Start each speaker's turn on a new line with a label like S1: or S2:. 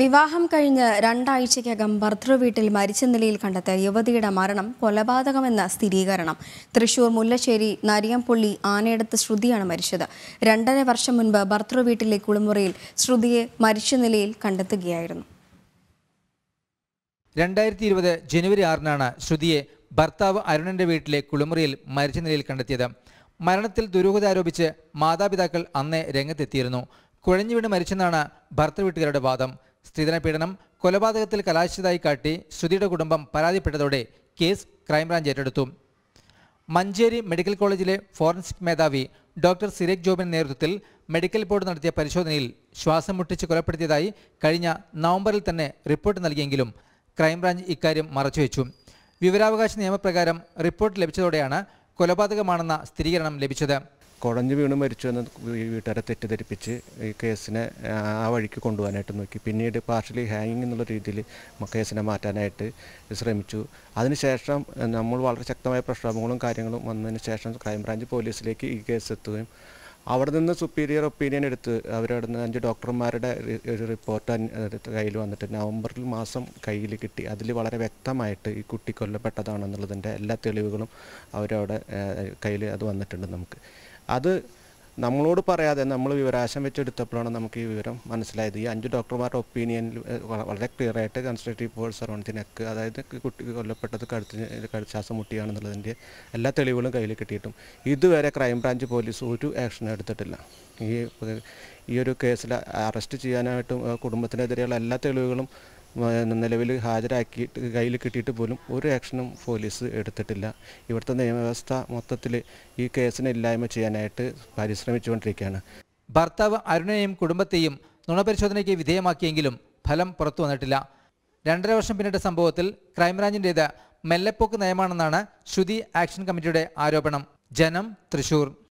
S1: വിവാഹം കഴിഞ്ഞ് രണ്ടാഴ്ചയ്ക്കകം വീട്ടിൽ മരിച്ച നിലയിൽ കണ്ടെത്തിയ യുവതിയുടെ മരണം കൊലപാതകമെന്ന സ്ഥിരീകരണം തൃശൂർ മുല്ലശ്ശേരി നരിയംപുള്ളി ആനയടത്ത് ശ്രുതിയാണ് മരിച്ചത് രണ്ടര വർഷം മുൻപ് വീട്ടിലെ കുളിമുറിയിൽ ശ്രുതിയെ മരിച്ച നിലയിൽ കണ്ടെത്തുകയായിരുന്നു
S2: രണ്ടായിരത്തി ഇരുപത് ജനുവരി ആറിനാണ് ശ്രുതിയെ ഭർത്താവ് അരുണന്റെ വീട്ടിലെ കുളിമുറിയിൽ മരിച്ച നിലയിൽ കണ്ടെത്തിയത് മരണത്തിൽ ദുരൂഹത ആരോപിച്ച് മാതാപിതാക്കൾ അന്നേ രംഗത്തെത്തിയിരുന്നു കുഴഞ്ഞുവീണ് മരിച്ചെന്നാണ് ഭർത്തൃ വീട്ടുകാരുടെ വാദം സ്ത്രീധന പീഡനം കൊലപാതകത്തിൽ കലാശിച്ചതായി കാട്ടി ശ്രുതിയുടെ കുടുംബം പരാതിപ്പെട്ടതോടെ കേസ് ക്രൈംബ്രാഞ്ച് ഏറ്റെടുത്തു മഞ്ചേരി മെഡിക്കൽ കോളേജിലെ ഫോറൻസിക് മേധാവി ഡോക്ടർ സിരേഖ് ജോബിന്റെ നേതൃത്വത്തിൽ മെഡിക്കൽ ബോർഡ് നടത്തിയ പരിശോധനയിൽ ശ്വാസം മുട്ടിച്ച് കൊലപ്പെടുത്തിയതായി കഴിഞ്ഞ നവംബറിൽ തന്നെ റിപ്പോർട്ട് നൽകിയെങ്കിലും ക്രൈംബ്രാഞ്ച് ഇക്കാര്യം മറച്ചുവെച്ചു വിവരാവകാശ നിയമപ്രകാരം റിപ്പോർട്ട് ലഭിച്ചതോടെയാണ് കൊലപാതകമാണെന്ന സ്ഥിരീകരണം ലഭിച്ചത് കുഴഞ്ഞു വീണ്
S3: മരിച്ചു എന്ന് വീട്ടുകാരെ തെറ്റിദ്ധരിപ്പിച്ച് ഈ കേസിനെ ആ വഴിക്ക് കൊണ്ടുപോകാനായിട്ട് നോക്കി പിന്നീട് പാർഷ്യലി ഹാങ്ങിങ് എന്നുള്ള രീതിയിൽ കേസിനെ മാറ്റാനായിട്ട് ശ്രമിച്ചു അതിനുശേഷം നമ്മൾ വളരെ ശക്തമായ പ്രക്ഷോഭങ്ങളും കാര്യങ്ങളും വന്നതിന് ശേഷം ക്രൈംബ്രാഞ്ച് പോലീസിലേക്ക് ഈ കേസ് എത്തുകയും അവിടെ നിന്ന് സുപ്പീരിയർ ഒപ്പീനിയൻ എടുത്ത് അവരവിടെ നിന്ന് അഞ്ച് ഡോക്ടർമാരുടെ ഒരു റിപ്പോർട്ട് കയ്യിൽ വന്നിട്ട് നവംബറിൽ മാസം കയ്യിൽ കിട്ടി അതിൽ വളരെ വ്യക്തമായിട്ട് ഈ കുട്ടി കൊല്ലപ്പെട്ടതാണെന്നുള്ളതിൻ്റെ എല്ലാ തെളിവുകളും അവരവിടെ കയ്യിൽ അത് വന്നിട്ടുണ്ട് നമുക്ക് അത് നമ്മളോട് പറയാതെ നമ്മൾ വിവരാശം വെച്ചെടുത്തപ്പോഴാണ് നമുക്ക് ഈ വിവരം മനസ്സിലായത് ഈ അഞ്ച് ഡോക്ടർമാരുടെ ഒപ്പീനിയനിൽ വളരെ ക്ലിയർ ആയിട്ട് കൺസ്ട്രക്റ്റീവ് ഫോഴ്സ് അറൗണ്ട് നെക്ക് അതായത് കുട്ടി കൊല്ലപ്പെട്ടത് കഴുത്തിന് ശ്വാസം മുട്ടിയാണെന്നുള്ളതിൻ്റെ എല്ലാ തെളിവുകളും കയ്യിൽ കിട്ടിയിട്ടും ഇതുവരെ ക്രൈംബ്രാഞ്ച് പോലീസ് ഒരു ആക്ഷൻ എടുത്തിട്ടില്ല ഈ ഈ ഒരു കേസിൽ അറസ്റ്റ് ചെയ്യാനായിട്ടും കുടുംബത്തിനെതിരെയുള്ള എല്ലാ തെളിവുകളും നിലവിൽ ഹാജരാക്കിയിട്ട് കയ്യിൽ കിട്ടിയിട്ട് പോലും ഒരു ആക്ഷനും പോലീസ് എടുത്തിട്ടില്ല ഇവിടുത്തെ നിയമവ്യവസ്ഥ മൊത്തത്തിൽ ഈ കേസിന് ഇല്ലായ്മ ചെയ്യാനായിട്ട്
S2: പരിശ്രമിച്ചുകൊണ്ടിരിക്കുകയാണ് ഭർത്താവ് അരുണയെയും കുടുംബത്തെയും നുണപരിശോധനയ്ക്ക് വിധേയമാക്കിയെങ്കിലും ഫലം പുറത്തു വന്നിട്ടില്ല രണ്ടര വർഷം പിന്നിട്ട സംഭവത്തിൽ ക്രൈംബ്രാഞ്ചിൻ്റേത് മെല്ലെപ്പോക്ക് നയമാണെന്നാണ് ശ്രുതി ആക്ഷൻ കമ്മിറ്റിയുടെ ആരോപണം ജനം തൃശൂർ